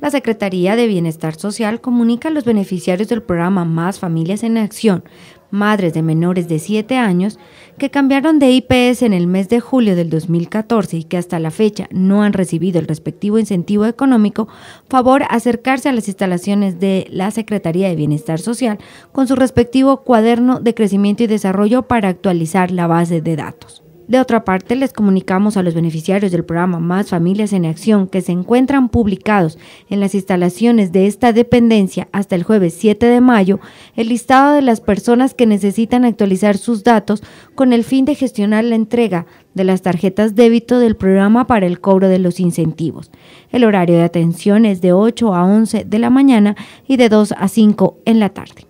La Secretaría de Bienestar Social comunica a los beneficiarios del programa Más Familias en Acción, madres de menores de 7 años, que cambiaron de IPS en el mes de julio del 2014 y que hasta la fecha no han recibido el respectivo incentivo económico, favor acercarse a las instalaciones de la Secretaría de Bienestar Social con su respectivo cuaderno de crecimiento y desarrollo para actualizar la base de datos. De otra parte, les comunicamos a los beneficiarios del programa Más Familias en Acción que se encuentran publicados en las instalaciones de esta dependencia hasta el jueves 7 de mayo el listado de las personas que necesitan actualizar sus datos con el fin de gestionar la entrega de las tarjetas débito del programa para el cobro de los incentivos. El horario de atención es de 8 a 11 de la mañana y de 2 a 5 en la tarde.